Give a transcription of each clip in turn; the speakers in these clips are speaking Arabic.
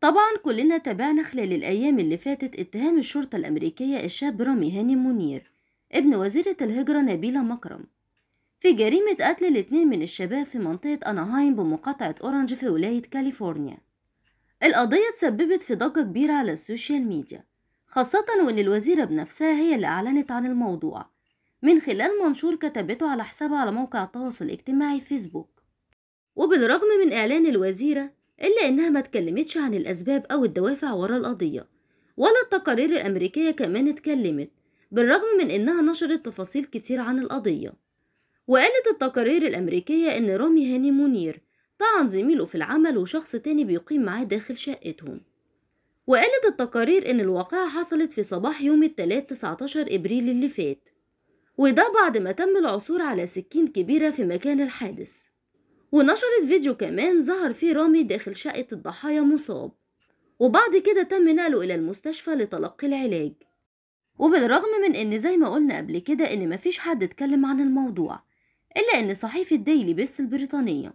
طبعا كلنا تابعنا خلال الأيام اللي فاتت اتهام الشرطة الأمريكية الشاب رامي هاني منير ابن وزيرة الهجرة نبيلة مكرم في جريمة قتل الاتنين من الشباب في منطقة أناهايم بمقاطعة أورنج في ولاية كاليفورنيا القضية تسببت في ضجة كبيرة على السوشيال ميديا خاصة وإن الوزيرة بنفسها هي اللي أعلنت عن الموضوع من خلال منشور كتبته على حسابها على موقع التواصل الاجتماعي فيسبوك وبالرغم من إعلان الوزيرة إلا إنها ما تكلمتش عن الأسباب أو الدوافع ورا القضية ولا التقارير الأمريكية كمان اتكلمت بالرغم من إنها نشرت تفاصيل كتير عن القضية وقالت التقارير الأمريكية إن رامي هاني منير طعن زميله في العمل وشخص تاني بيقيم معاه داخل شقتهم وقالت التقارير إن الواقعة حصلت في صباح يوم الثلاث 19 إبريل اللي فات وده بعد ما تم العثور على سكين كبيرة في مكان الحادث ونشرت فيديو كمان ظهر فيه رامي داخل شقة الضحايا مصاب وبعد كده تم نقله إلى المستشفى لتلقي العلاج وبالرغم من إن زي ما قلنا قبل كده إن مفيش حد اتكلم عن الموضوع إلا إن صحيفة ديلي بيست البريطانية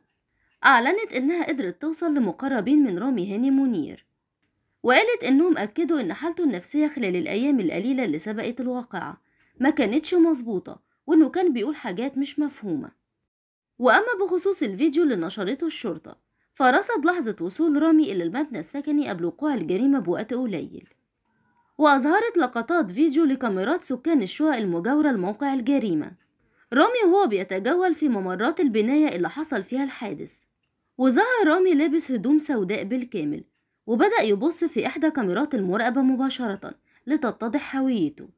أعلنت إنها قدرت توصل لمقربين من رامي هاني منير وقالت إنهم أكدوا إن حالته النفسية خلال الأيام القليلة اللي سبقت الواقعة ما كانتش مظبوطة وإنه كان بيقول حاجات مش مفهومة وأما بخصوص الفيديو اللي نشرته الشرطة فرصد لحظة وصول رامي إلى المبنى السكني قبل وقوع الجريمة بوقت قليل وأظهرت لقطات فيديو لكاميرات سكان الشقق المجاورة لموقع الجريمة رامي وهو بيتجول في ممرات البناية اللي حصل فيها الحادث وظهر رامي لابس هدوم سوداء بالكامل وبدأ يبص في إحدى كاميرات المراقبة مباشرة لتتضح هويته